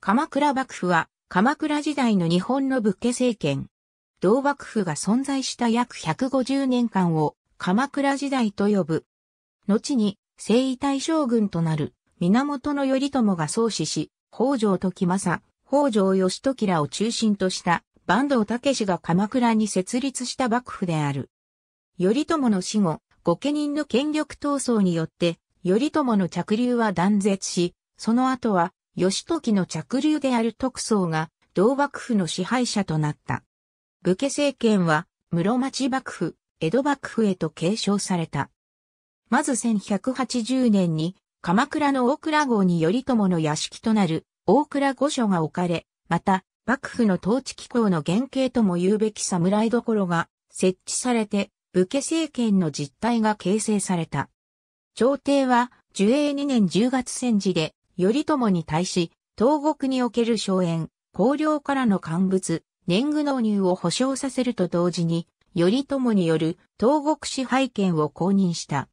鎌倉幕府は、鎌倉時代の日本の仏家政権。同幕府が存在した約150年間を、鎌倉時代と呼ぶ。後に、征夷大将軍となる、源頼朝が創始し、北条時政、北条義時らを中心とした、坂東武が鎌倉に設立した幕府である。頼朝の死後、御家人の権力闘争によって、頼朝の着流は断絶し、その後は義時の着流である徳宗が、同幕府の支配者となった。武家政権は、室町幕府、江戸幕府へと継承された。まず1180年に、鎌倉の大倉郷に頼朝の屋敷となる大倉御所が置かれ、また、幕府の統治機構の原型とも言うべき侍どころが設置されて、武家政権の実態が形成された。朝廷は、寿永2年10月戦時で、頼朝に対し、東国における荘園、公領からの乾物、年貢納入を保障させると同時に、頼朝による東国支配権を公認した。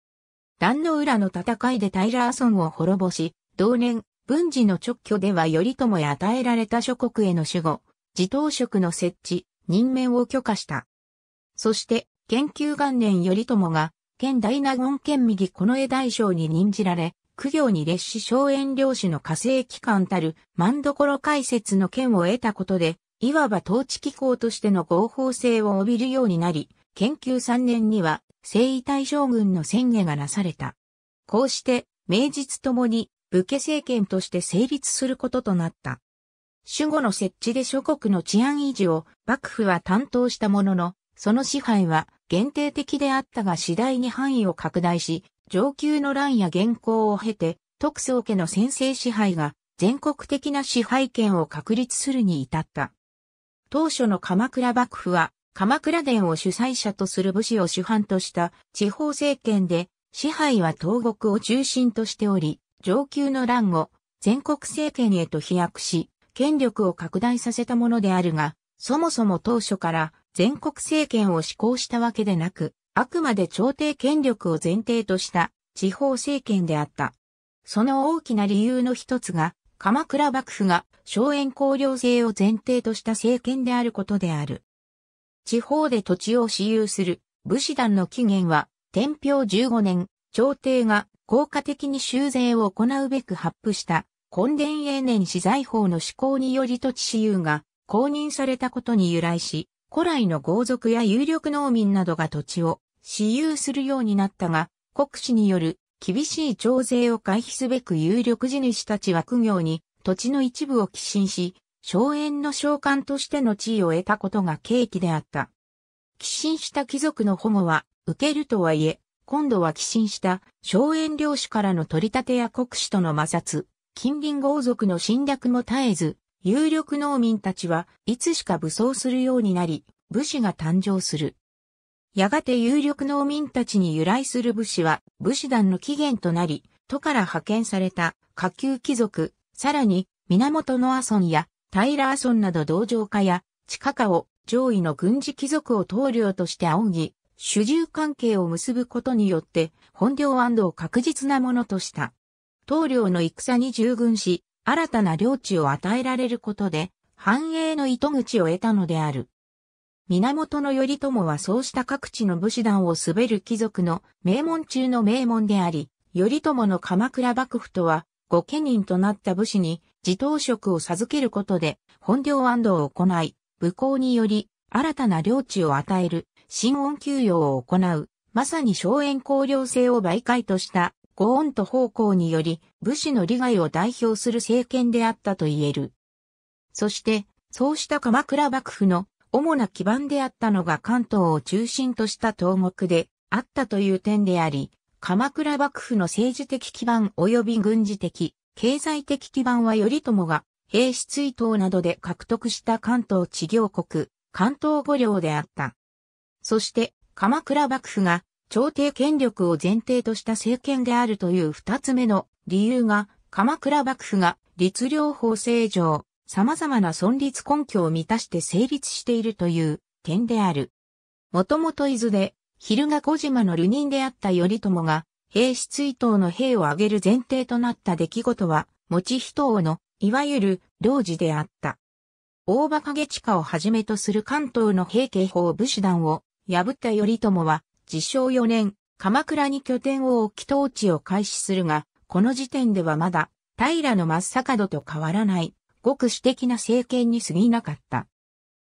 壇の浦の戦いでタイラー村を滅ぼし、同年、文治の直挙では頼朝へ与えられた諸国への守護、自頭職の設置、任命を許可した。そして、研究元年頼朝が、現大納言県右この江大将に任じられ、苦行に列子荘園領主の火星機関たる万所解説の権を得たことで、いわば統治機構としての合法性を帯びるようになり、研究3年には、征夷大将軍の宣言がなされた。こうして、名実ともに、武家政権として成立することとなった。守護の設置で諸国の治安維持を幕府は担当したものの、その支配は限定的であったが次第に範囲を拡大し、上級の乱や現行を経て、徳宗家の先制支配が全国的な支配権を確立するに至った。当初の鎌倉幕府は、鎌倉殿を主催者とする武士を主犯とした地方政権で、支配は東国を中心としており、上級の乱を全国政権へと飛躍し、権力を拡大させたものであるが、そもそも当初から全国政権を施行したわけでなく、あくまで朝廷権力を前提とした地方政権であった。その大きな理由の一つが、鎌倉幕府が荘園公領制を前提とした政権であることである。地方で土地を私有する武士団の起源は、天平15年、朝廷が効果的に修繕を行うべく発布した根伝永年資材法の施行により土地私有が公認されたことに由来し、古来の豪族や有力農民などが土地を私有するようになったが、国史による厳しい徴税を回避すべく有力地主たちは苦行に土地の一部を寄進し、荘園の召喚としての地位を得たことが契機であった。寄進した貴族の保護は受けるとはいえ、今度は寄進した荘園領主からの取り立てや国主との摩擦、近隣豪族の侵略も絶えず、有力農民たちはいつしか武装するようになり、武士が誕生する。やがて有力農民たちに由来する武士は武士団の起源となり、都から派遣された下級貴族、さらに源の阿村やタイラー村など同情家や地下家を上位の軍事貴族を棟領として仰ぎ、主従関係を結ぶことによって本領安堵を確実なものとした。棟領の戦に従軍し、新たな領地を与えられることで、繁栄の糸口を得たのである。源頼朝はそうした各地の武士団を滑る貴族の名門中の名門であり、頼朝の鎌倉幕府とは、御家人となった武士に、自頭職を授けることで、本領安堵を行い、武功により、新たな領地を与える、新恩給与を行う、まさに荘園公領制を媒介とした、御恩と奉公により、武士の利害を代表する政権であったと言える。そして、そうした鎌倉幕府の主な基盤であったのが関東を中心とした東国であったという点であり、鎌倉幕府の政治的基盤及び軍事的、経済的基盤は頼朝が平氏追討などで獲得した関東地業国、関東五領であった。そして、鎌倉幕府が朝廷権力を前提とした政権であるという二つ目の理由が、鎌倉幕府が律令法制上、様々な存立根拠を満たして成立しているという点である。もともと伊豆で、昼が小島の流人であった頼朝が、兵士追悼の兵を挙げる前提となった出来事は、持人王の、いわゆる、領事であった。大馬影地下をはじめとする関東の平家法武士団を破った頼朝は、自称4年、鎌倉に拠点を置き統治を開始するが、この時点ではまだ、平の真っ逆と変わらないごく私的な政権に過ぎなかった。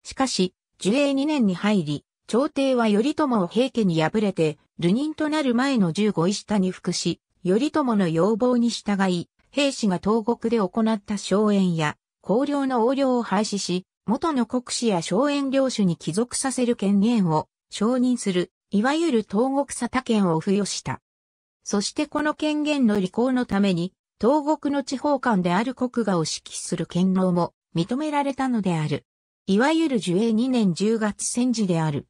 しかし、樹齢2年に入り、朝廷は頼朝を平家に敗れて、流人となる前の15石田に服し、頼朝の要望に従い、兵士が東国で行った荘園や、公領の横領を廃止し、元の国士や荘園領主に帰属させる権限を承認する、いわゆる東国佐他権を付与した。そしてこの権限の履行のために、東国の地方官である国画を指揮する権能も認められたのである。いわゆる樹英2年10月戦時である。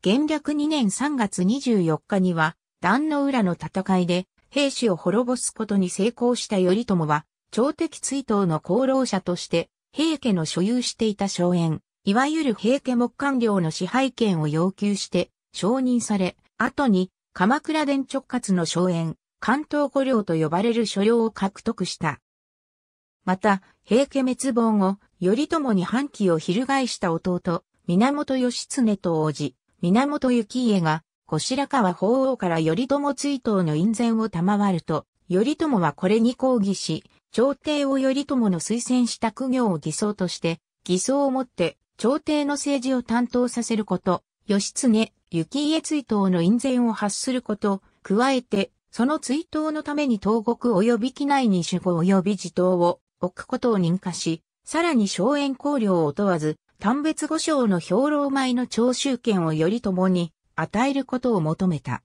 元略2年3月24日には、壇の浦の戦いで兵士を滅ぼすことに成功した頼朝は、朝敵追悼の功労者として、平家の所有していた荘園、いわゆる平家木官僚の支配権を要求して、承認され、後に、鎌倉殿直轄の荘園、関東五領と呼ばれる所領を獲得した。また、平家滅亡後、頼朝に反旗を翻した弟、源義経と王子、源幸家が、後白河法皇から頼朝追悼の印前を賜ると、頼朝はこれに抗議し、朝廷を頼朝の推薦した苦行を偽装として、偽装をもって朝廷の政治を担当させること、義経、幸家追悼の印前を発すること、加えてその追悼のために東国及び機内に守護及び自党を置くことを認可し、さらに荘園公領を問わず、単別五章の兵糧米の徴収権をよりに与えることを求めた。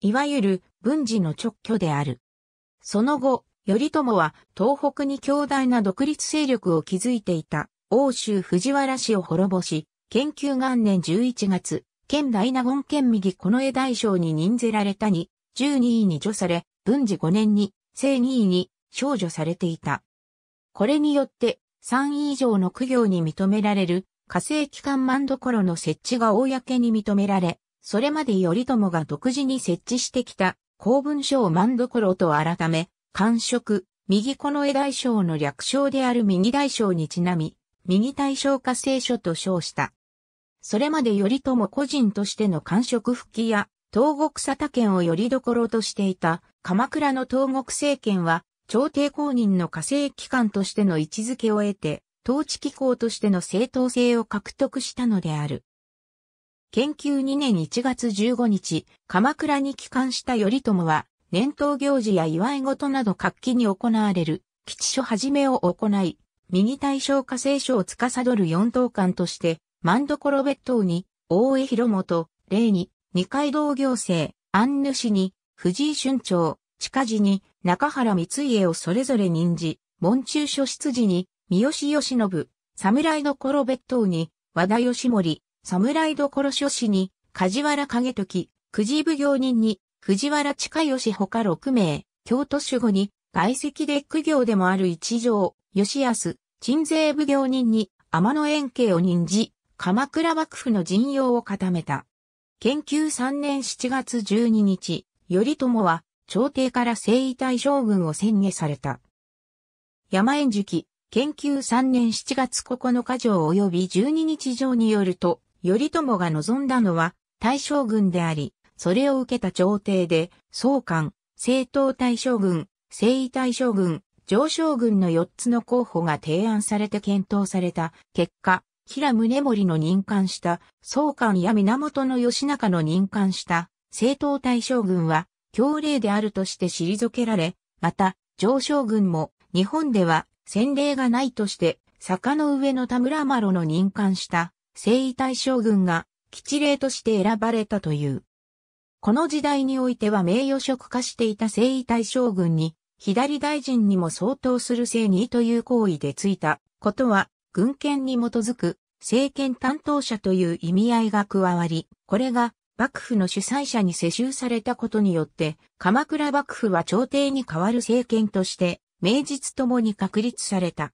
いわゆる軍事の直挙である。その後、頼朝は東北に強大な独立勢力を築いていた欧州藤原氏を滅ぼし、研究元年11月、県大納言県右近衛大将に任ぜられたに、12位に除され、文治5年に、正2位に、少女されていた。これによって、3位以上の苦行に認められる、火星機関満どころの設置が公に認められ、それまで頼朝が独自に設置してきた、公文書を満どころと改め、官職、右この絵大将の略称である右大将にちなみ、右大将火星書と称した。それまで頼朝個人としての官職復帰や東国佐田県をよりどころとしていた鎌倉の東国政権は、朝廷公認の火星機関としての位置づけを得て、統治機構としての正当性を獲得したのである。研究2年1月15日、鎌倉に帰還した頼朝は、年頭行事や祝い事など活気に行われる、基地所始めを行い、右大将火星書を司る四等間として、万所別当に、大江広元、礼に、二階堂行政、安主に、藤井春長、近次に、中原三家をそれぞれ任じ、門中書室時に、三好義信、侍の頃別当に、和田義盛、侍所書士に、梶原景時、藤井奉行人に、藤原近義他6名、京都守護に、外籍で苦行でもある一条、吉安、鎮西奉行人に、天野円慶を任じ、鎌倉幕府の陣容を固めた。研究3年7月12日、頼朝は朝廷から征夷大将軍を宣言された。山時期、研究3年7月9日上及び12日上によると、頼朝が望んだのは大将軍であり、それを受けた朝廷で、総監、政党大将軍、征夷大将軍、上将軍の4つの候補が提案されて検討された結果、平宗盛の任官した総監や源義仲の任官した政党大将軍は、強霊であるとして退けられ、また、上将軍も日本では先例がないとして、坂の上の田村麻呂の任官した正位大将軍が吉霊として選ばれたという。この時代においては名誉職化していた正位大将軍に、左大臣にも相当する正義という行為でついたことは軍権に基づく政権担当者という意味合いが加わり、これが幕府の主催者に世襲されたことによって、鎌倉幕府は朝廷に代わる政権として、名実ともに確立された。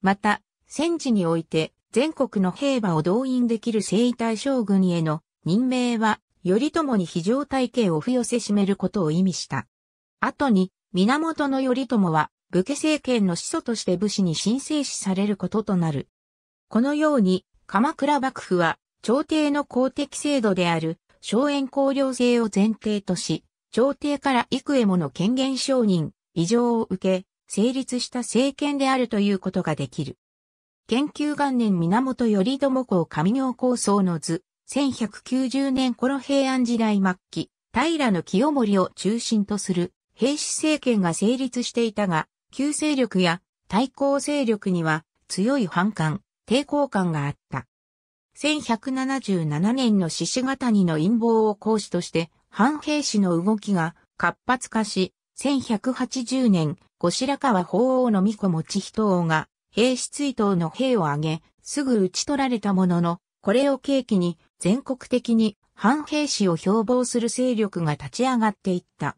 また、戦時において、全国の兵馬を動員できる征夷大将軍への任命は、頼朝に非常体系を付与せしめることを意味した。後に、源頼朝は武家政権の始祖として武士に神聖視されることとなる。このように、鎌倉幕府は、朝廷の公的制度である、荘園公領制を前提とし、朝廷から幾重もの権限承認、異常を受け、成立した政権であるということができる。研究元年源頼朝公上行構想の図、1190年頃平安時代末期、平清盛を中心とする、平氏政権が成立していたが、旧勢力や対抗勢力には強い反感、抵抗感があった。1177年の獅子型にの陰謀を講師として反兵士の動きが活発化し、1180年、後白河法皇の御子持ち人王が兵士追悼の兵を挙げ、すぐ打ち取られたものの、これを契機に全国的に反兵士を標榜する勢力が立ち上がっていった。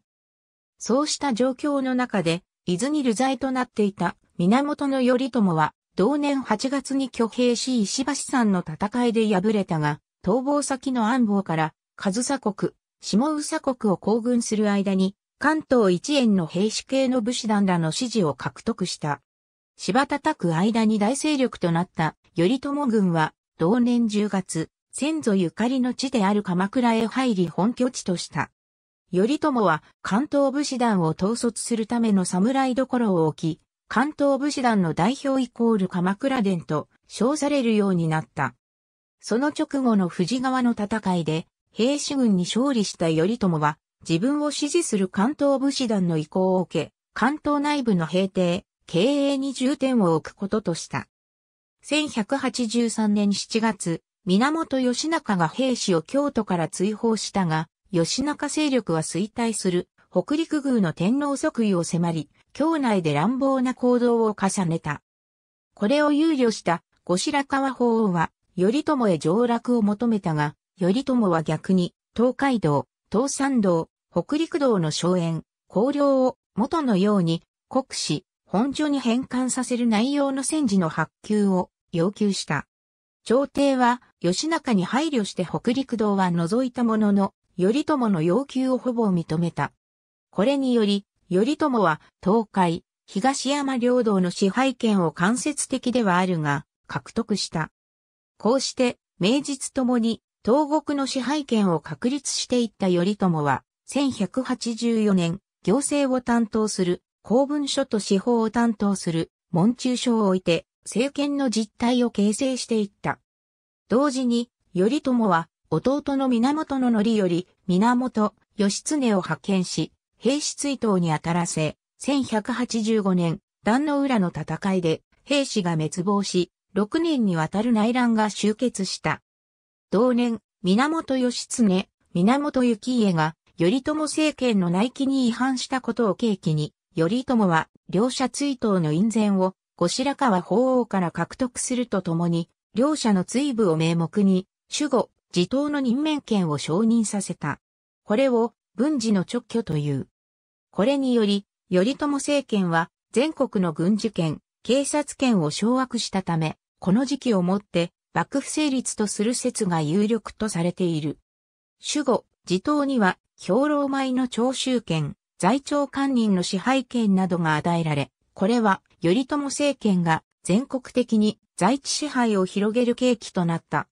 そうした状況の中で、伊豆に流罪となっていた源頼朝は、同年8月に挙兵し石橋山の戦いで敗れたが、逃亡先の安房から、上総国、下宇佐国を行軍する間に、関東一円の兵士系の武士団らの支持を獲得した。芝叩く間に大勢力となった頼朝軍は、同年10月、先祖ゆかりの地である鎌倉へ入り本拠地とした。頼朝は関東武士団を統率するための侍どころを置き、関東武士団の代表イコール鎌倉殿と称されるようになった。その直後の藤川の戦いで、兵士軍に勝利した頼朝は、自分を支持する関東武士団の意向を受け、関東内部の平定、経営に重点を置くこととした。1183年7月、源義仲が兵士を京都から追放したが、吉中勢力は衰退する北陸宮の天皇即位を迫り、京内で乱暴な行動を重ねた。これを憂慮した後白河法王は、頼朝へ上洛を求めたが、頼朝は逆に、東海道、東山道、北陸道の荘園、公領を元のように国史、本所に返還させる内容の戦時の発給を要求した。朝廷は、吉中に配慮して北陸道は除いたものの、頼朝の要求をほぼ認めた。これにより、頼朝は東海、東山領土の支配権を間接的ではあるが、獲得した。こうして、名実ともに、東国の支配権を確立していった頼朝は、1184年、行政を担当する、公文書と司法を担当する、門中書を置いて、政権の実態を形成していった。同時に、頼朝は弟の源の則より、源義経を派遣し、兵士追討に当たらせ、1185年、壇の浦の戦いで、兵士が滅亡し、6年にわたる内乱が終結した。同年、源義経、源幸家が、頼朝政権の内規に違反したことを契機に、頼朝は、両者追討の印前を、後白河法皇から獲得するとともに、両者の追部を名目に、守護、自党の任免権を承認させた。これを軍事の直挙という。これにより、頼朝政権は全国の軍事権、警察権を掌握したため、この時期をもって幕府成立とする説が有力とされている。守護、自党には兵糧米の徴収権、在庁官人の支配権などが与えられ、これは頼朝政権が全国的に在地支配を広げる契機となった。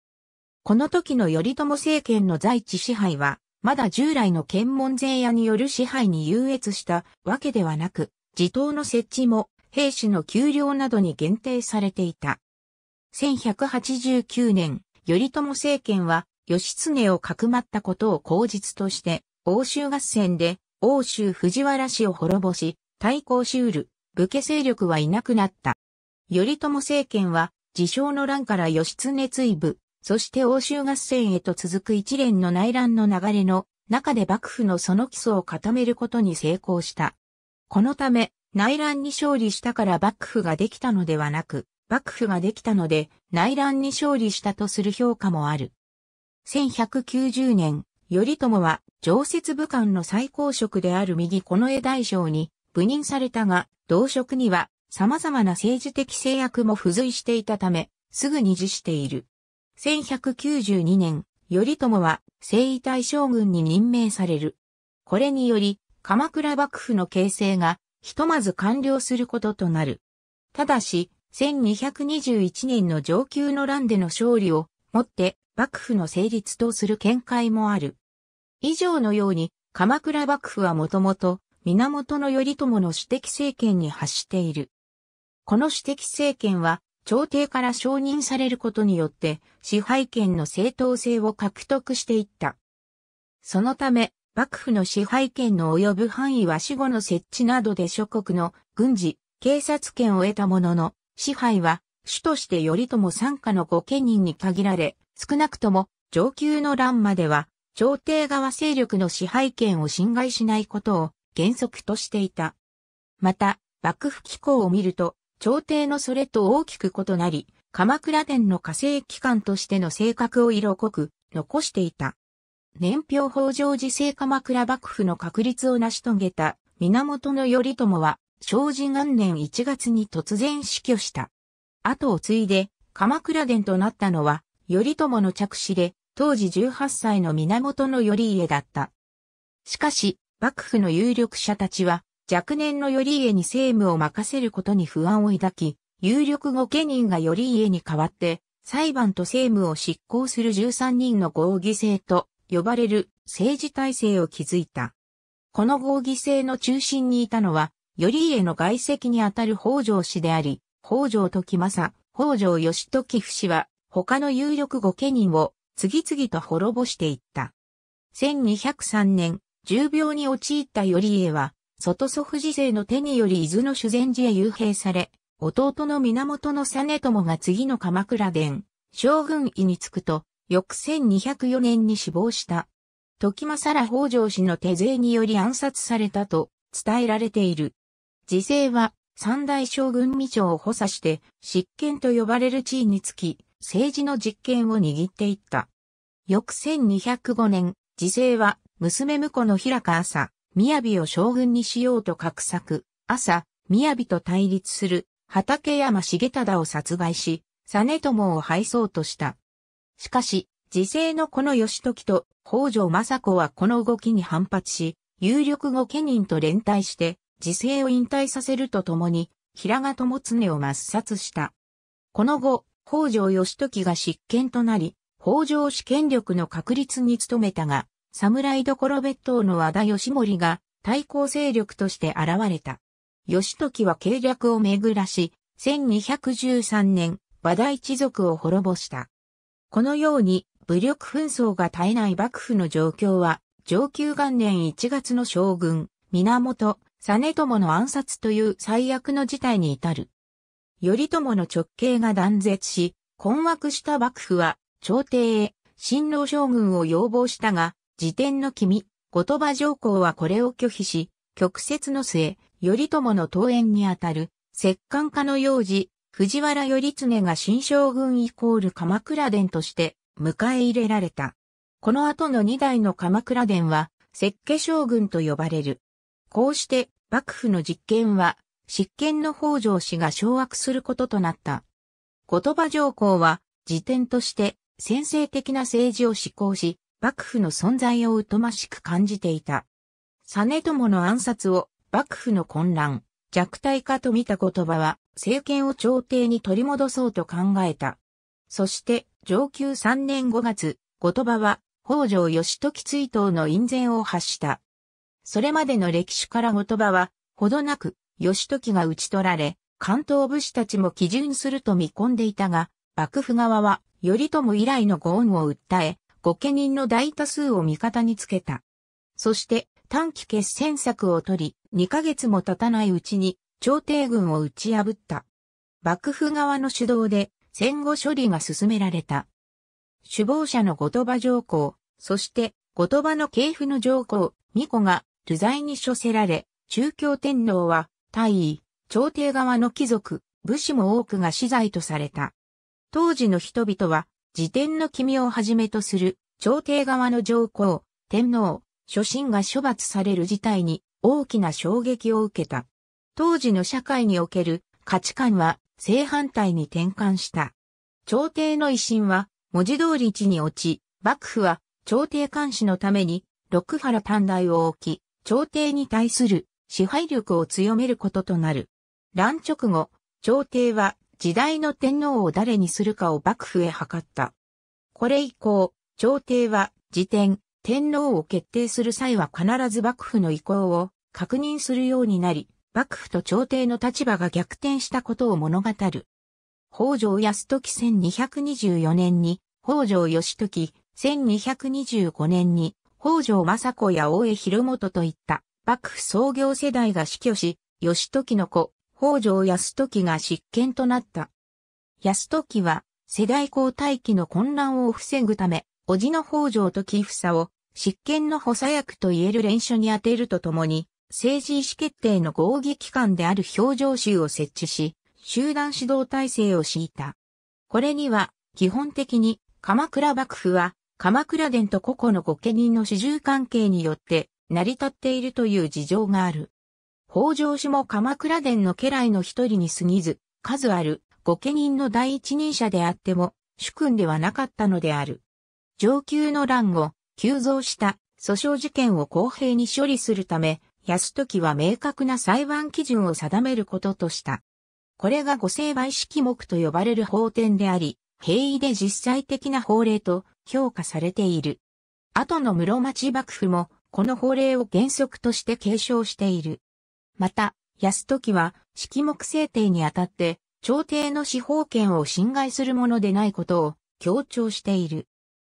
この時の頼朝政権の在地支配は、まだ従来の検問税屋による支配に優越したわけではなく、自党の設置も兵士の給料などに限定されていた。1189年、頼朝政権は義経をかくまったことを口実として、欧州合戦で欧州藤原氏を滅ぼし、対抗しうる武家勢力はいなくなった。頼朝政権は、自称の乱から義経追部、そして欧州合戦へと続く一連の内乱の流れの中で幕府のその基礎を固めることに成功した。このため、内乱に勝利したから幕府ができたのではなく、幕府ができたので内乱に勝利したとする評価もある。1190年、頼朝は常設武官の最高職である右近衛大将に部任されたが、同職には様々な政治的制約も付随していたため、すぐに辞している。1192年、頼朝は征夷大将軍に任命される。これにより、鎌倉幕府の形成が、ひとまず完了することとなる。ただし、1221年の上級の乱での勝利をもって幕府の成立とする見解もある。以上のように、鎌倉幕府はもともと源頼朝の私的政権に発している。この私的政権は朝廷から承認されることによって支配権の正当性を獲得していった。そのため、幕府の支配権の及ぶ範囲は死後の設置などで諸国の軍事、警察権を得たものの、支配は主として頼朝参加の御家人に限られ、少なくとも上級の乱までは、朝廷側勢力の支配権を侵害しないことを原則としていた。また、幕府機構を見ると、朝廷のそれと大きく異なり、鎌倉殿の火星機関としての性格を色濃く残していた。年表法上時世鎌倉幕府の確立を成し遂げた源頼朝は、正治元年1月に突然死去した。後を継いで、鎌倉殿となったのは、頼朝の着手で、当時18歳の源頼家だった。しかし、幕府の有力者たちは、若年の頼家に政務を任せることに不安を抱き、有力御家人が頼家に代わって裁判と政務を執行する13人の合議制と呼ばれる政治体制を築いた。この合議制の中心にいたのは、頼家の外籍にあたる北条氏であり、北条時政、北条義時夫氏は、他の有力御家人を次々と滅ぼしていった。1203年、重病に陥った頼家は、外祖父時世の手により伊豆の修善寺へ幽閉され、弟の源の実朝が次の鎌倉殿、将軍位につくと、翌1204年に死亡した。時政ら北条氏の手勢により暗殺されたと伝えられている。時勢は三大将軍未長を補佐して、執権と呼ばれる地位につき、政治の実権を握っていった。翌1205年、時勢は娘婿の平川朝、宮城を将軍にしようと画策、朝、宮城と対立する畠山重忠を殺害し、実朝を敗走とした。しかし、時勢のこの義時と北条政子はこの動きに反発し、有力御家人と連帯して、時勢を引退させるとともに、平賀友常を抹殺した。この後、北条義時が執権となり、北条氏権力の確立に努めたが、侍どころ別当の和田義盛が対抗勢力として現れた。義時は計略を巡らし、1213年、和田一族を滅ぼした。このように、武力紛争が絶えない幕府の状況は、上級元年1月の将軍、源、実友の暗殺という最悪の事態に至る。頼朝の直系が断絶し、困惑した幕府は、朝廷へ、新郎将軍を要望したが、辞典の君、後鳥羽上皇はこれを拒否し、曲折の末、頼朝の登園にあたる、摂関家の幼児、藤原頼常が新将軍イコール鎌倉殿として迎え入れられた。この後の二代の鎌倉殿は、石家将軍と呼ばれる。こうして、幕府の実権は、執権の北条氏が掌握することとなった。後鳥羽上皇は、辞典として、先制的な政治を施行し、幕府の存在を疎ましく感じていた。実友の暗殺を幕府の混乱、弱体化と見た言葉は政権を朝廷に取り戻そうと考えた。そして上級3年5月、言葉は北条義時追悼の印税を発した。それまでの歴史から言葉は、ほどなく、義時が討ち取られ、関東武士たちも基準すると見込んでいたが、幕府側は、頼朝以来のご恩を訴え、御家人の大多数を味方につけた。そして短期決戦策を取り、2ヶ月も経たないうちに朝廷軍を打ち破った。幕府側の主導で戦後処理が進められた。首謀者の後鳥羽上皇、そして後鳥羽の系譜の上皇、巫女が流罪に処せられ、中京天皇は大尉、朝廷側の貴族、武士も多くが死罪とされた。当時の人々は自転の君をはじめとする朝廷側の上皇、天皇、諸臣が処罰される事態に大きな衝撃を受けた。当時の社会における価値観は正反対に転換した。朝廷の威信は文字通り地に落ち、幕府は朝廷監視のために六原短大を置き、朝廷に対する支配力を強めることとなる。乱直後、朝廷は時代の天皇を誰にするかを幕府へ諮った。これ以降、朝廷は、時点、天皇を決定する際は必ず幕府の意向を確認するようになり、幕府と朝廷の立場が逆転したことを物語る。北条泰時1224年に、北条義時1225年に、北条政子や大江広元といった幕府創業世代が死去し、義時の子、北条泰時が執権となった。泰時は世代交代期の混乱を防ぐため、叔父の北条付さを執権の補佐役と言える連署に当てるとともに、政治意思決定の合議機関である表情集を設置し、集団指導体制を敷いた。これには、基本的に、鎌倉幕府は、鎌倉殿と個々の御家人の主従関係によって、成り立っているという事情がある。北条氏も鎌倉殿の家来の一人に過ぎず、数ある御家人の第一人者であっても、主君ではなかったのである。上級の乱後、急増した訴訟事件を公平に処理するため、安時は明確な裁判基準を定めることとした。これが御成敗式目と呼ばれる法典であり、平易で実際的な法令と評価されている。後の室町幕府も、この法令を原則として継承している。また、安時は、式目制定にあたって、朝廷の司法権を侵害するものでないことを強調している。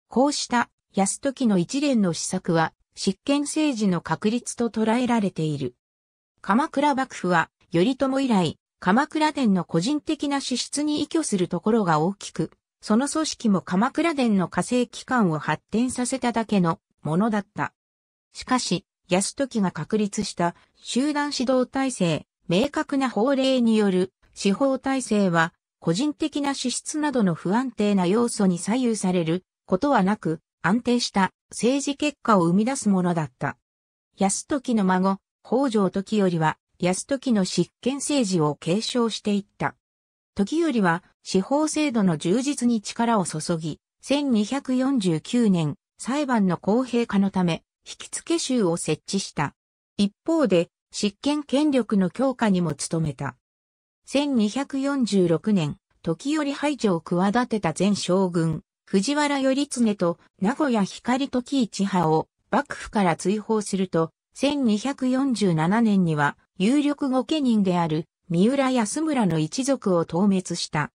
こうした安時の一連の施策は、執権政治の確立と捉えられている。鎌倉幕府は、頼朝以来、鎌倉殿の個人的な資質に依拠するところが大きく、その組織も鎌倉殿の火星機関を発展させただけのものだった。しかし、安時が確立した集団指導体制、明確な法令による司法体制は、個人的な資質などの不安定な要素に左右されることはなく、安定した政治結果を生み出すものだった。安時の孫、北条時よりは、安時の執権政治を継承していった。時よりは、司法制度の充実に力を注ぎ、1249年、裁判の公平化のため、引付州を設置した。一方で、執権権力の強化にも努めた。1246年、時折排除を企てた前将軍、藤原頼常と名古屋光時市派を幕府から追放すると、1247年には有力御家人である三浦安村の一族を討滅した。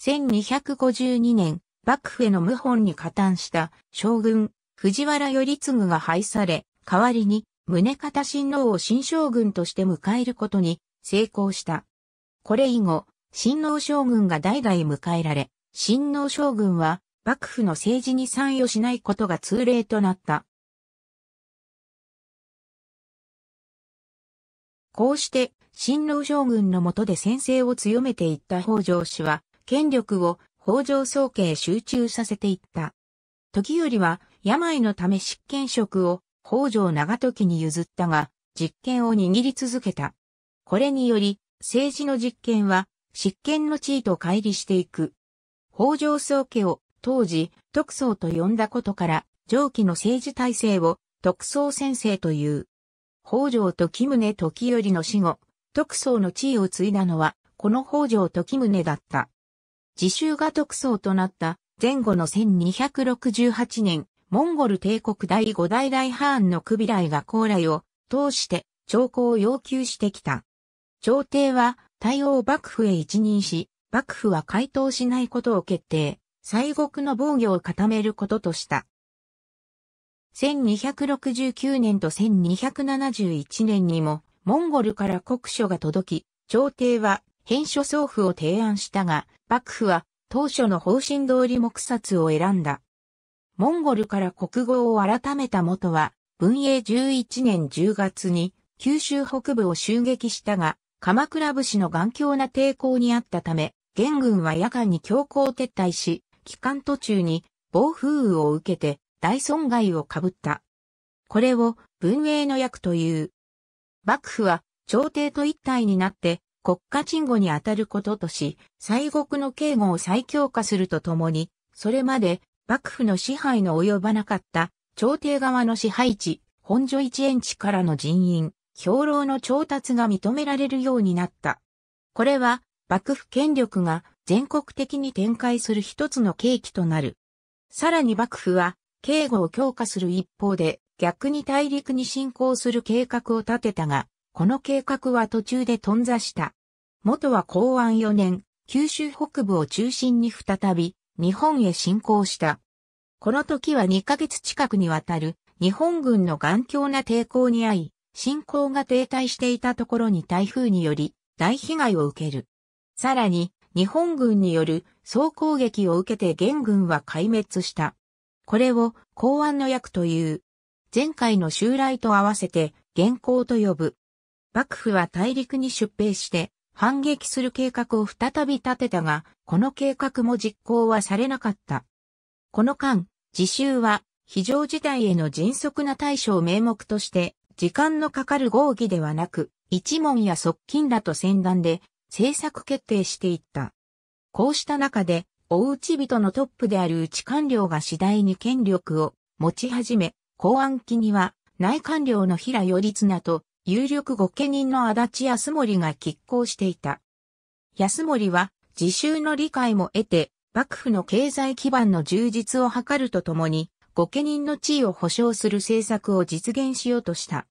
1252年、幕府への謀反に加担した将軍藤原頼次が廃され、代わりに、宗方親王を新将軍として迎えることに成功した。これ以後、新王将軍が代々迎えられ、新王将軍は幕府の政治に参与しないことが通例となった。こうして、新郎将軍の下で先制を強めていった北条氏は、権力を北条家慶集中させていった。時よりは、病のため執権職を北条長時に譲ったが、実権を握り続けた。これにより、政治の実権は、執権の地位と乖離していく。北条宗家を当時、特捜と呼んだことから、上記の政治体制を特捜先生という。北条と木宗時頼の死後、特捜の地位を継いだのは、この北条と木宗だった。自習が特捜となった前後の1268年、モンゴル帝国第五代大ハーンのクビライが高麗を通して朝貢を要求してきた。朝廷は対応幕府へ一任し、幕府は回答しないことを決定、西国の防御を固めることとした。1269年と1271年にも、モンゴルから国書が届き、朝廷は返書送付を提案したが、幕府は当初の方針通り黙殺を選んだ。モンゴルから国語を改めた元は、文英11年10月に九州北部を襲撃したが、鎌倉武士の頑強な抵抗にあったため、元軍は夜間に強行撤退し、期間途中に暴風雨を受けて大損害をかぶった。これを文英の役という。幕府は朝廷と一体になって国家鎮護にあたることとし、西国の警護を再強化するとともに、それまで幕府の支配の及ばなかった朝廷側の支配地、本所一円地からの人員、兵糧の調達が認められるようになった。これは幕府権力が全国的に展開する一つの契機となる。さらに幕府は警護を強化する一方で逆に大陸に侵攻する計画を立てたが、この計画は途中で頓挫した。元は公安4年、九州北部を中心に再び日本へ侵攻した。この時は2ヶ月近くにわたる日本軍の頑強な抵抗に遭い、進行が停滞していたところに台風により大被害を受ける。さらに、日本軍による総攻撃を受けて元軍は壊滅した。これを公安の役という。前回の襲来と合わせて元寇と呼ぶ。幕府は大陸に出兵して反撃する計画を再び立てたが、この計画も実行はされなかった。この間、自習は、非常事態への迅速な対処を名目として、時間のかかる合議ではなく、一門や側近らと先断で、政策決定していった。こうした中で、大内人のトップである内官僚が次第に権力を持ち始め、公安期には、内官僚の平頼綱と、有力御家人の足立康盛が拮抗していた。安森は、自習の理解も得て、幕府の経済基盤の充実を図るとともに、御家人の地位を保障する政策を実現しようとした。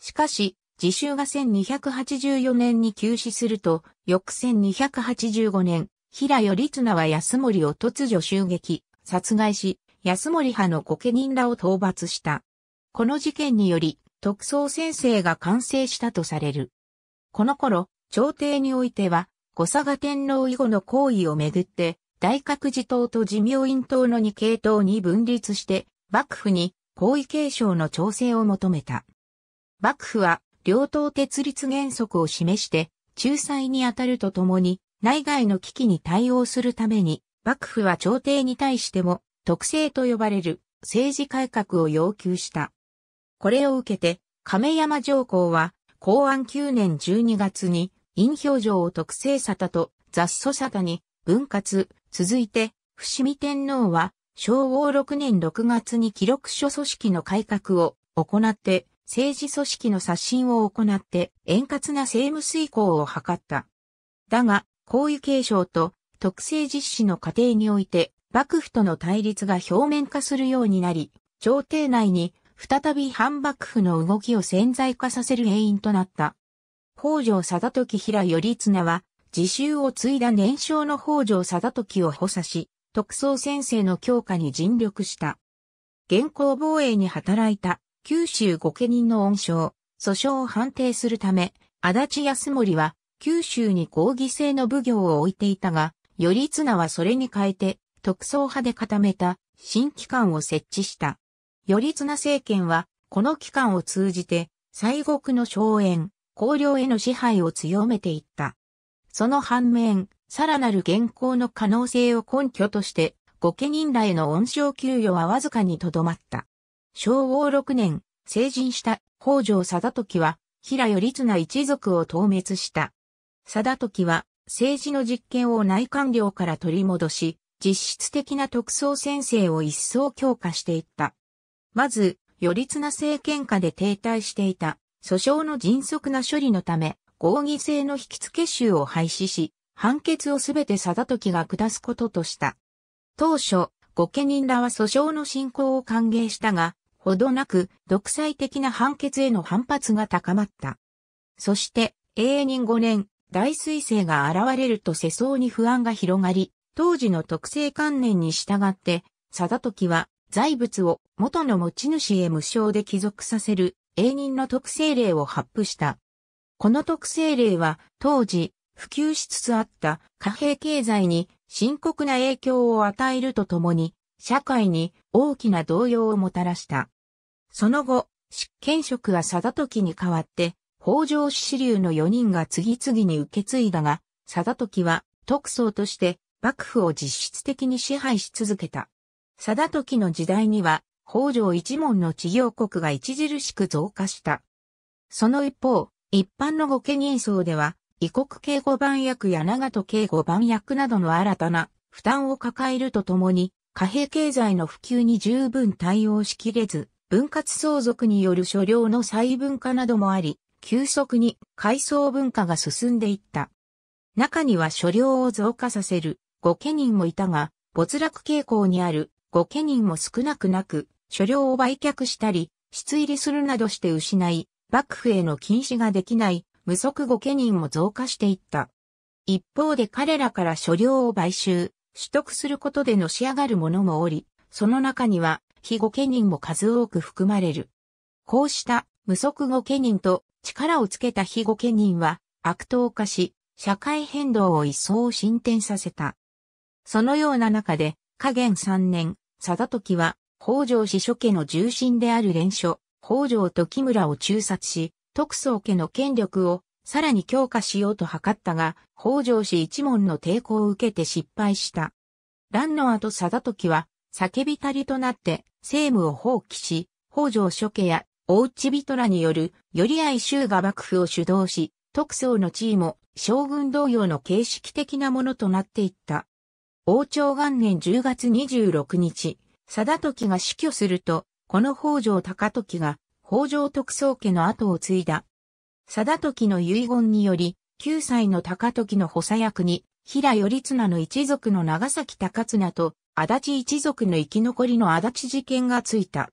しかし、自習が1284年に休止すると、翌1285年、平頼綱は安森を突如襲撃、殺害し、安森派の御家人らを討伐した。この事件により、特捜先生が完成したとされる。この頃、朝廷においては、五佐賀天皇以後の行為をめぐって、大覚寺党と寺明院党の2系統に分立して、幕府に皇位継承の調整を求めた。幕府は、両党鉄立原則を示して、仲裁に当たるとともに、内外の危機に対応するために、幕府は朝廷に対しても、特性と呼ばれる政治改革を要求した。これを受けて、亀山上皇は、公安9年12月に、陰表情を特性沙汰と雑訴沙汰に、分割、続いて、伏見天皇は、昭和6年6月に記録書組織の改革を行って、政治組織の刷新を行って円滑な政務遂行を図った。だが、皇位継承と特性実施の過程において、幕府との対立が表面化するようになり、朝廷内に再び反幕府の動きを潜在化させる原因となった。北条貞時平頼綱は、自習を継いだ年少の北条貞時を補佐し、特捜先生の強化に尽力した。現行防衛に働いた九州御家人の恩賞、訴訟を判定するため、足立康盛は九州に抗議制の奉行を置いていたが、頼綱はそれに変えて特捜派で固めた新機関を設置した。頼綱政権はこの機関を通じて西国の荘園、公領への支配を強めていった。その反面、さらなる現行の可能性を根拠として、御家人らへの恩賞給与はわずかにとどまった。昭和6年、成人した北条貞時は、平頼綱一族を討滅した。貞時は、政治の実権を内官僚から取り戻し、実質的な特捜先生を一層強化していった。まず、頼綱政権下で停滞していた訴訟の迅速な処理のため、合議制の引き付け集を廃止し、判決をすべて定時が下すこととした。当初、御家人らは訴訟の進行を歓迎したが、ほどなく独裁的な判決への反発が高まった。そして、永仁5年、大彗星が現れると世相に不安が広がり、当時の特性観念に従って、定時は財物を元の持ち主へ無償で帰属させる永仁の特性令を発布した。この特性例は当時普及しつつあった貨幣経済に深刻な影響を与えるとともに社会に大きな動揺をもたらした。その後、執権職は定時に代わって北条支流の4人が次々に受け継いだが、定時は特捜として幕府を実質的に支配し続けた。定時の時代には、北条一門の治業国が著しく増加した。その一方、一般の御家人層では、異国警護番役や長戸警護番役などの新たな負担を抱えるとともに、貨幣経済の普及に十分対応しきれず、分割相続による所領の細分化などもあり、急速に階層文化が進んでいった。中には所領を増加させる御家人もいたが、没落傾向にある御家人も少なくなく、所領を売却したり、質入りするなどして失い、幕府への禁止ができない無足御家人も増加していった。一方で彼らから所領を買収、取得することでのし上がる者もおり、その中には非御家人も数多く含まれる。こうした無足御家人と力をつけた非御家人は悪党化し、社会変動を一層進展させた。そのような中で、下元3年、貞時は、北条氏諸家の重臣である連署、北条と木村を中殺し、徳宗家の権力をさらに強化しようと図ったが、北条氏一門の抵抗を受けて失敗した。乱の後貞時は、叫びたりとなって政務を放棄し、北条諸家や大内人らによる寄合州が幕府を主導し、徳宗の地位も将軍同様の形式的なものとなっていった。王朝元年10月26日、貞時が死去すると、この北条高時が北条特捜家の後を継いだ。貞時の遺言により、9歳の高時の補佐役に、平頼綱の一族の長崎高綱と、足立一族の生き残りの足立事件がついた。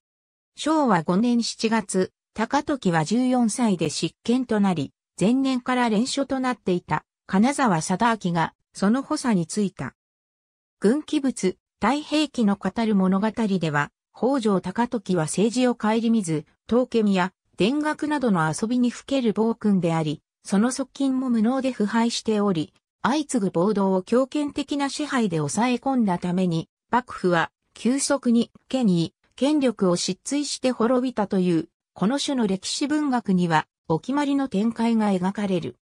昭和5年7月、高時は14歳で執権となり、前年から連署となっていた、金沢貞明が、その補佐についた。軍記物、太平記の語る物語では、北条高時は政治を顧みず、刀剣や田楽などの遊びにふける暴君であり、その側近も無能で腐敗しており、相次ぐ暴動を強権的な支配で抑え込んだために、幕府は急速に権威、権力を失墜して滅びたという、この種の歴史文学には、お決まりの展開が描かれる。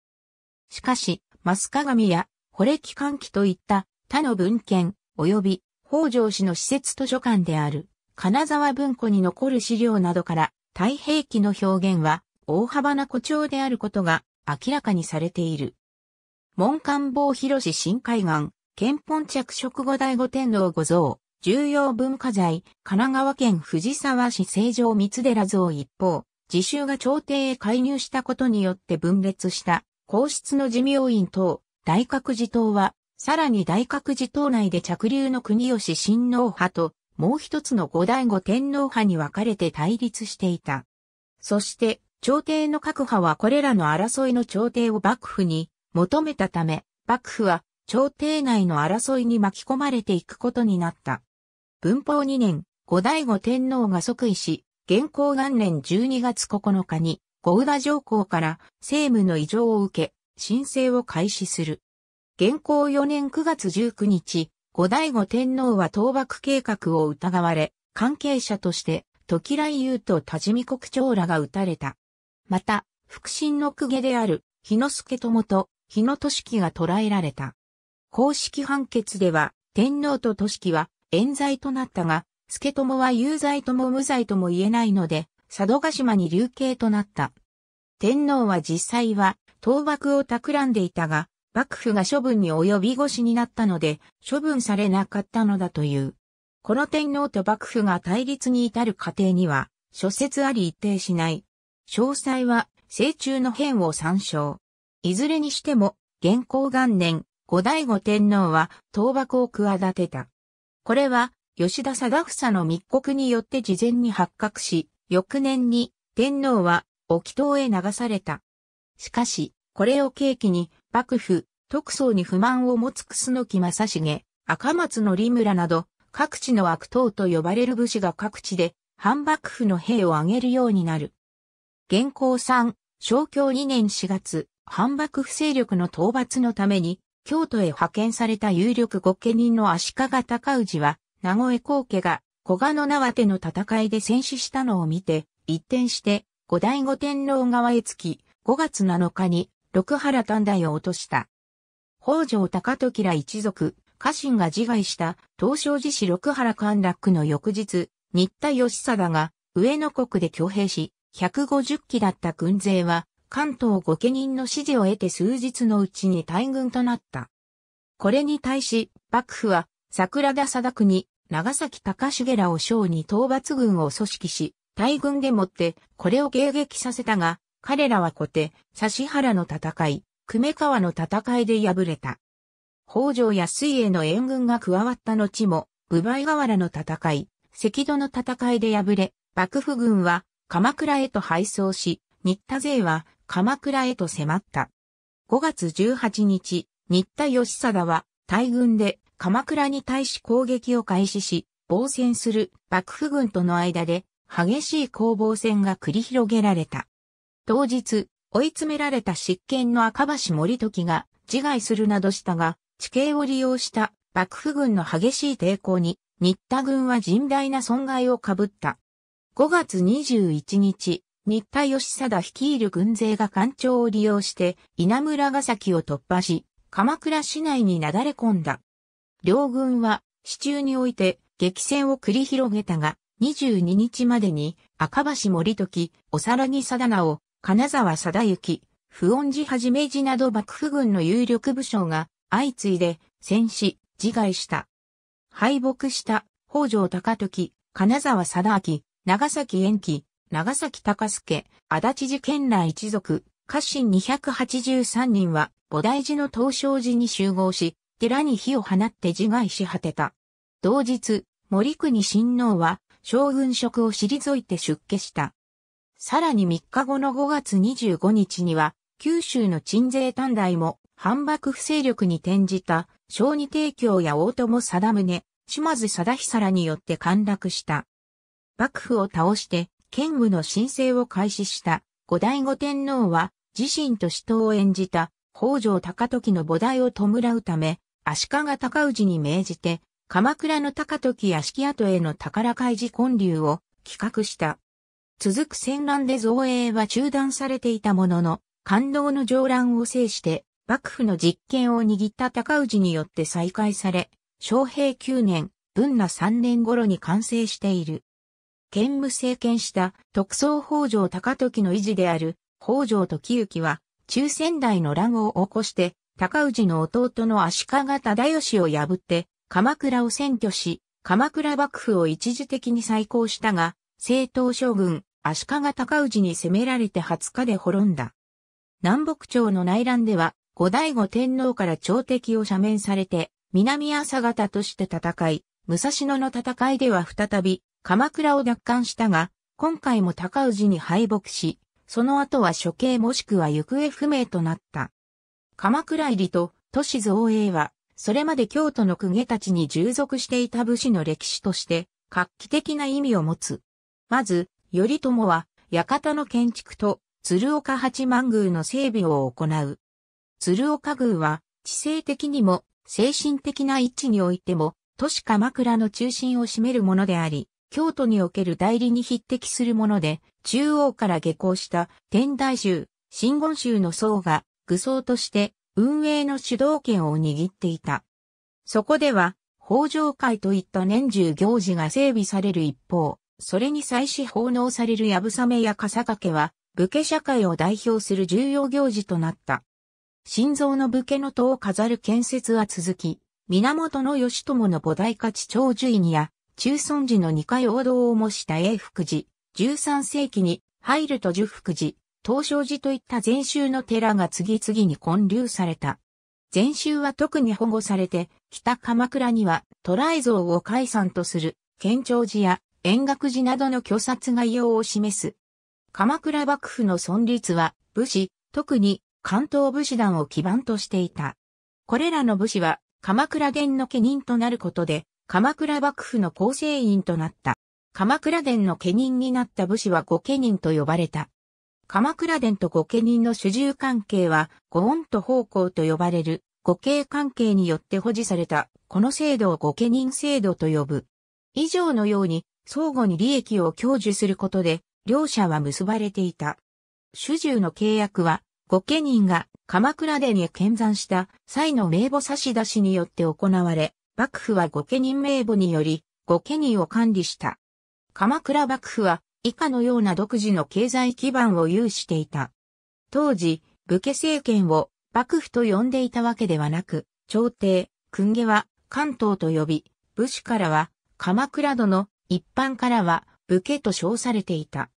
しかし、マス鏡や、惚れ期換といった他の文献、及び、北条氏の施設図書館である。金沢文庫に残る資料などから、太平記の表現は大幅な誇張であることが明らかにされている。門官房広新海岸、憲本着色後醍醐天皇御像、重要文化財、神奈川県藤沢市成城三寺像一方、自習が朝廷へ介入したことによって分裂した皇室の寺明院等、大覚寺等は、さらに大覚寺等内で着流の国吉親王派ともう一つの後醍醐天皇派に分かれて対立していた。そして、朝廷の各派はこれらの争いの朝廷を幕府に求めたため、幕府は朝廷内の争いに巻き込まれていくことになった。文法2年、後醍醐天皇が即位し、現行元年12月9日に、後宇上皇から政務の異常を受け、申請を開始する。現行4年9月19日、後醍醐天皇は倒幕計画を疑われ、関係者として、時来優と多治見国長らが撃たれた。また、腹心の公家である、日之助友と、日野俊樹が捕らえられた。公式判決では、天皇と俊樹は、冤罪となったが、助友は有罪とも無罪とも言えないので、佐渡島に流刑となった。天皇は実際は、倒幕を企んでいたが、幕府が処分に及び腰になったので、処分されなかったのだという。この天皇と幕府が対立に至る過程には、諸説あり一定しない。詳細は、正中の変を参照。いずれにしても、元寇元年、後醍醐天皇は、倒幕を企てた。これは、吉田貞房の密告によって事前に発覚し、翌年に、天皇は、沖東へ流された。しかし、これを契機に、幕府、特捜に不満を持つ楠木正重、赤松の利村など、各地の悪党と呼ばれる武士が各地で、反幕府の兵を挙げるようになる。元寇3、昭教2年4月、反幕府勢力の討伐のために、京都へ派遣された有力御家人の足利尊氏は、名古屋公家が、古賀の縄手の戦いで戦死したのを見て、一転して、後醍醐天皇側へつき、5月7日に六原短大を落とした。北条高時ら一族、家臣が自害した東照寺市六原陥落の翌日、新田義貞が上野国で挙兵し、150機だった軍勢は関東御家人の支持を得て数日のうちに大軍となった。これに対し、幕府は桜田貞国、長崎隆重らを将に討伐軍を組織し、大軍でもってこれを迎撃させたが、彼らは小手、指原の戦い、久米川の戦いで敗れた。北条や水への援軍が加わった後も、武梅河原の戦い、関戸の戦いで敗れ、幕府軍は鎌倉へと敗走し、新田勢は鎌倉へと迫った。5月18日、新田義貞は大軍で鎌倉に対し攻撃を開始し、防戦する幕府軍との間で激しい攻防戦が繰り広げられた。当日、追い詰められた執権の赤橋森時が自害するなどしたが、地形を利用した幕府軍の激しい抵抗に、新田軍は甚大な損害を被った。5月21日、新田義貞率いる軍勢が艦長を利用して稲村ヶ崎を突破し、鎌倉市内になだれ込んだ。両軍は、市中において激戦を繰り広げたが、22日までに赤橋森時、おさらぎ定を金沢貞行、不恩寺はじめ寺など幕府軍の有力武将が相次いで戦死、自害した。敗北した北条高時、金沢貞明、長崎延期、長崎高助、足立寺県内一族、家臣283人は菩提寺の東照寺に集合し、寺に火を放って自害し果てた。同日、森国親王は将軍職を退いて出家した。さらに3日後の5月25日には、九州の鎮西短大も反幕不勢力に転じた小児提供や大友貞宗、島津貞久らによって陥落した。幕府を倒して剣武の申請を開始した後醍醐天皇は自身と死闘を演じた北条高時の母題を弔うため足利高氏に命じて鎌倉の高時屋敷跡への宝開示建立を企画した。続く戦乱で造営は中断されていたものの、感動の上乱を制して、幕府の実権を握った高氏によって再開され、昌平9年、文那3年頃に完成している。兼務政権した特捜北条高時の維持である北条時行は、中仙台の乱を起こして、高氏の弟の足利忠義を破って、鎌倉を占拠し、鎌倉幕府を一時的に再興したが、西東将軍、足利高氏に攻められて20日で滅んだ。南北朝の内乱では、後醍醐天皇から朝敵を赦免されて、南朝方として戦い、武蔵野の戦いでは再び、鎌倉を奪還したが、今回も高氏に敗北し、その後は処刑もしくは行方不明となった。鎌倉入りと都市造営は、それまで京都の公家たちに従属していた武士の歴史として、画期的な意味を持つ。まず、頼朝は、館の建築と、鶴岡八幡宮の整備を行う。鶴岡宮は、地政的にも、精神的な位置においても、都市鎌倉の中心を占めるものであり、京都における代理に匹敵するもので、中央から下校した天台宗、真言宗の僧が、愚僧として運営の主導権を握っていた。そこでは、法上会といった年中行事が整備される一方、それに際し奉納されるやぶさめや笠掛けは、武家社会を代表する重要行事となった。心臓の武家の塔を飾る建設は続き、源義朝の菩提価値長寿院や、中尊寺の二階王道を模した永福寺、13世紀に入ると十福寺、東照寺といった禅宗の寺が次々に建立された。禅宗は特に保護されて、北鎌倉には、ライ像を解散とする、県庁寺や円覚寺などの虚殺概要を示す。鎌倉幕府の存立は武士、特に関東武士団を基盤としていた。これらの武士は鎌倉殿の家人となることで鎌倉幕府の構成員となった。鎌倉殿の家人になった武士は御家人と呼ばれた。鎌倉殿と御家人の主従関係は御恩と奉公と呼ばれる御家関係によって保持されたこの制度を御家人制度と呼ぶ。以上のように相互に利益を享受することで、両者は結ばれていた。主従の契約は、御家人が鎌倉殿に献山した際の名簿差し出しによって行われ、幕府は御家人名簿により、御家人を管理した。鎌倉幕府は以下のような独自の経済基盤を有していた。当時、武家政権を幕府と呼んでいたわけではなく、朝廷、訓家は関東と呼び、武士からは鎌倉殿、一般からは、武家と称されていた。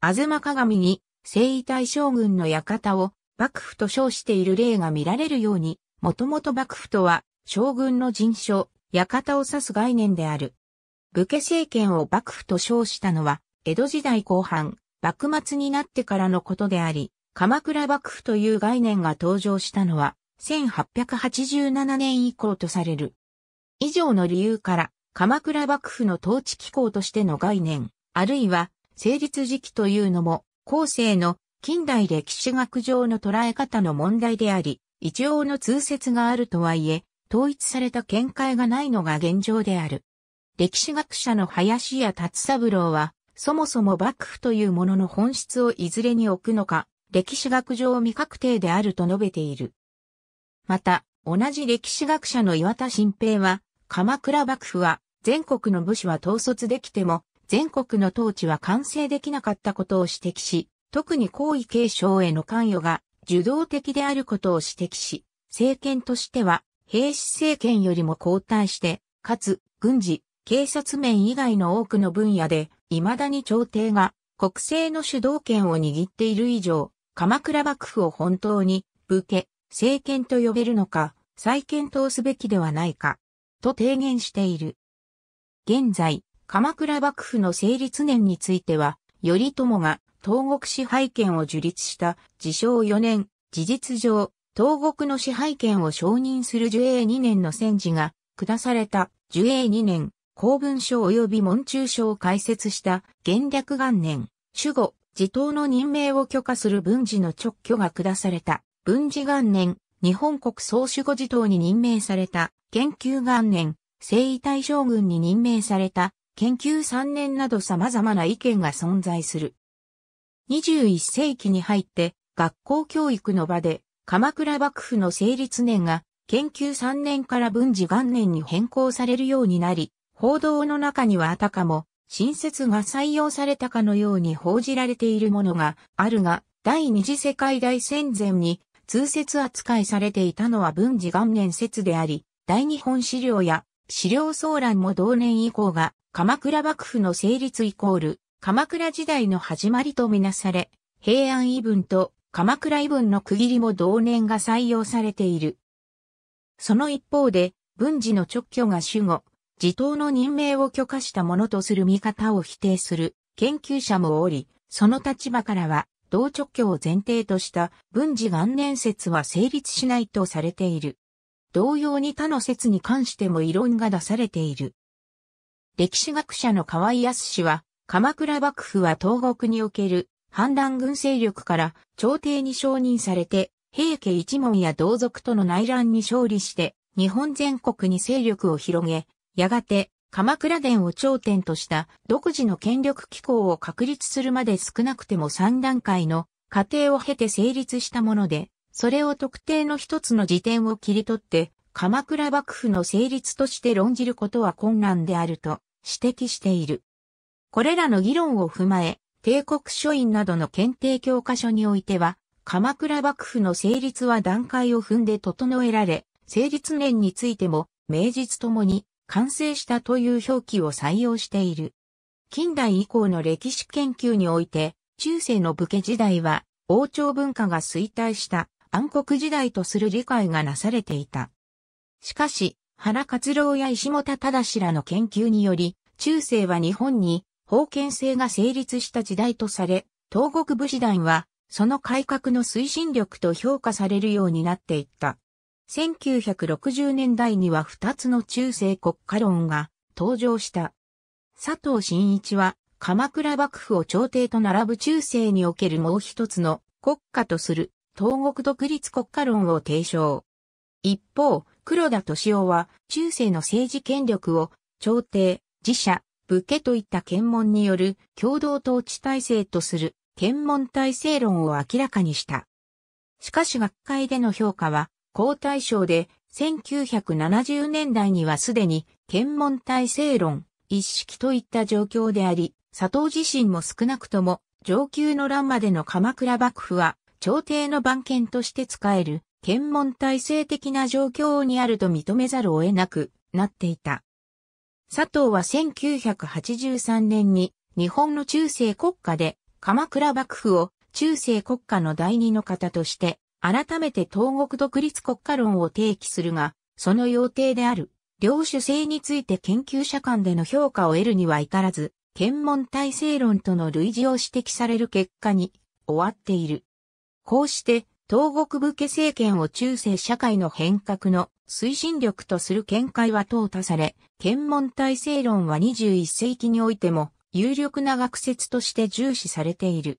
あずま鏡に、征夷大将軍の館を、幕府と称している例が見られるように、もともと幕府とは、将軍の人称、館を指す概念である。武家政権を幕府と称したのは、江戸時代後半、幕末になってからのことであり、鎌倉幕府という概念が登場したのは、1887年以降とされる。以上の理由から、鎌倉幕府の統治機構としての概念、あるいは成立時期というのも、後世の近代歴史学上の捉え方の問題であり、一応の通説があるとはいえ、統一された見解がないのが現状である。歴史学者の林家達三郎は、そもそも幕府というものの本質をいずれに置くのか、歴史学上未確定であると述べている。また、同じ歴史学者の岩田新平は、鎌倉幕府は全国の武士は統率できても、全国の統治は完成できなかったことを指摘し、特に皇位継承への関与が受動的であることを指摘し、政権としては、平氏政権よりも後退して、かつ、軍事、警察面以外の多くの分野で、未だに朝廷が国政の主導権を握っている以上、鎌倉幕府を本当に、武家、政権と呼べるのか、再検討すべきではないか、と提言している。現在、鎌倉幕府の成立年については、頼朝が東国支配権を樹立した自称4年、事実上、東国の支配権を承認する樹英2年の戦時が下された樹英2年、公文書及び文中書を解説した元略元年、守護、自党の任命を許可する文字の直挙が下された文字元年、日本国総守護自党に任命された研究元年、征夷大将軍に任命された研究3年など様々な意見が存在する。21世紀に入って学校教育の場で鎌倉幕府の成立年が研究3年から文治元年に変更されるようになり、報道の中にはあたかも新説が採用されたかのように報じられているものがあるが、第二次世界大戦前に通説扱いされていたのは文治元年説であり、大日本資料や資料騒乱も同年以降が鎌倉幕府の成立イコール鎌倉時代の始まりとみなされ、平安異文と鎌倉異文の区切りも同年が採用されている。その一方で、文治の直挙が主語、自党の任命を許可したものとする見方を否定する研究者もおり、その立場からは、同直挙を前提とした文治元年説は成立しないとされている。同様に他の説に関しても異論が出されている。歴史学者の河合康氏は、鎌倉幕府は東国における反乱軍勢力から朝廷に承認されて、平家一門や同族との内乱に勝利して、日本全国に勢力を広げ、やがて鎌倉殿を頂点とした独自の権力機構を確立するまで少なくても3段階の過程を経て成立したもので、それを特定の一つの辞典を切り取って、鎌倉幕府の成立として論じることは困難であると指摘している。これらの議論を踏まえ、帝国書院などの検定教科書においては、鎌倉幕府の成立は段階を踏んで整えられ、成立年についても、名実ともに完成したという表記を採用している。近代以降の歴史研究において、中世の武家時代は王朝文化が衰退した暗黒時代とする理解がなされていた。しかし、原克郎や石本忠らの研究により、中世は日本に封建制が成立した時代とされ、東国武士団は、その改革の推進力と評価されるようになっていった。1960年代には2つの中世国家論が登場した。佐藤真一は、鎌倉幕府を朝廷と並ぶ中世におけるもう一つの国家とする東国独立国家論を提唱。一方、黒田敏夫は中世の政治権力を朝廷、自社、武家といった検問による共同統治体制とする検問体制論を明らかにした。しかし学会での評価は、高対象で1970年代にはすでに検問体制論、一式といった状況であり、佐藤自身も少なくとも上級の乱までの鎌倉幕府は朝廷の番犬として使える、検問体制的な状況にあると認めざるを得なくなっていた。佐藤は1983年に日本の中世国家で鎌倉幕府を中世国家の第二の方として改めて東国独立国家論を提起するが、その要定である領主制について研究者間での評価を得るには至らず、検問体制論との類似を指摘される結果に終わっている。こうして、東国武家政権を中世社会の変革の推進力とする見解は淘汰され、検問体制論は21世紀においても有力な学説として重視されている。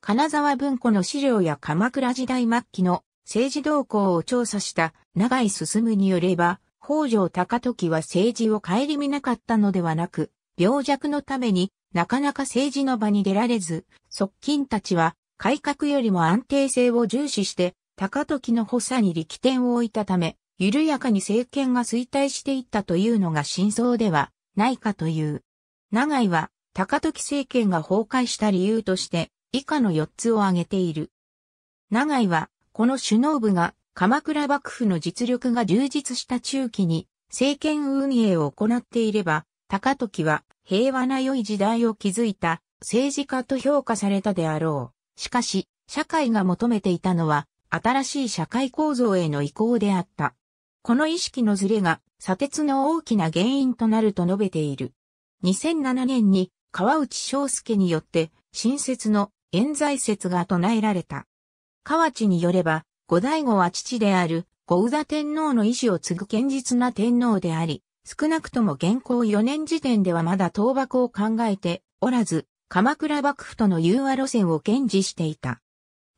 金沢文庫の資料や鎌倉時代末期の政治動向を調査した長井進によれば、北条高時は政治を顧みなかったのではなく、病弱のためになかなか政治の場に出られず、側近たちは改革よりも安定性を重視して、高時の補佐に力点を置いたため、緩やかに政権が衰退していったというのが真相ではないかという。長井は、高時政権が崩壊した理由として、以下の4つを挙げている。長井は、この首脳部が鎌倉幕府の実力が充実した中期に政権運営を行っていれば、高時は平和な良い時代を築いた政治家と評価されたであろう。しかし、社会が求めていたのは、新しい社会構造への移行であった。この意識のズレが、砂鉄の大きな原因となると述べている。2007年に、川内章介によって、新説の冤罪説が唱えられた。河内によれば、後醍醐は父である、後宇田天皇の意志を継ぐ堅実な天皇であり、少なくとも現行4年時点ではまだ倒幕を考えておらず、鎌倉幕府との融和路線を堅持していた。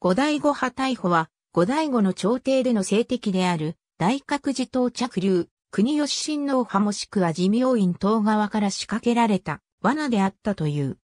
後醍醐派逮捕は、後醍醐の朝廷での政敵である、大覚寺到着流、国吉親王派もしくは寺明院党側から仕掛けられた罠であったという。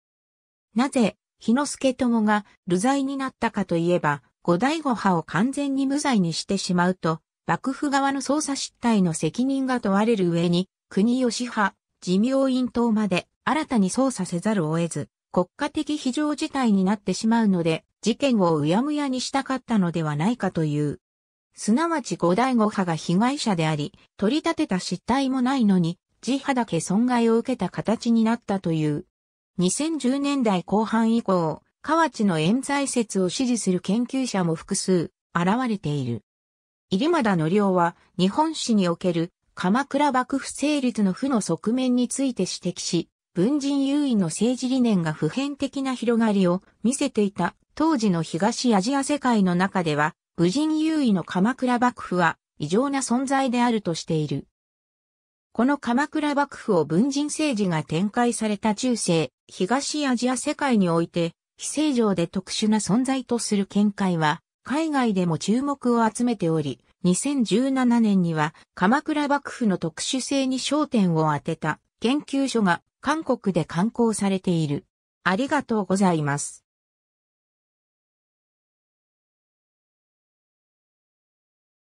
なぜ、日之助友が流罪になったかといえば、後醍醐派を完全に無罪にしてしまうと、幕府側の捜査失態の責任が問われる上に、国吉派、寺明院党まで新たに捜査せざるを得ず、国家的非常事態になってしまうので、事件をうやむやにしたかったのではないかという。すなわち五大五派が被害者であり、取り立てた失態もないのに、自派だけ損害を受けた形になったという。2010年代後半以降、河内の冤罪説を支持する研究者も複数現れている。入間田の寮は日本史における鎌倉幕府成立の負の側面について指摘し、文人優位の政治理念が普遍的な広がりを見せていた当時の東アジア世界の中では、武人優位の鎌倉幕府は異常な存在であるとしている。この鎌倉幕府を文人政治が展開された中世、東アジア世界において、非正常で特殊な存在とする見解は、海外でも注目を集めており、2017年には鎌倉幕府の特殊性に焦点を当てた研究所が韓国で刊行されている。ありがとうございます。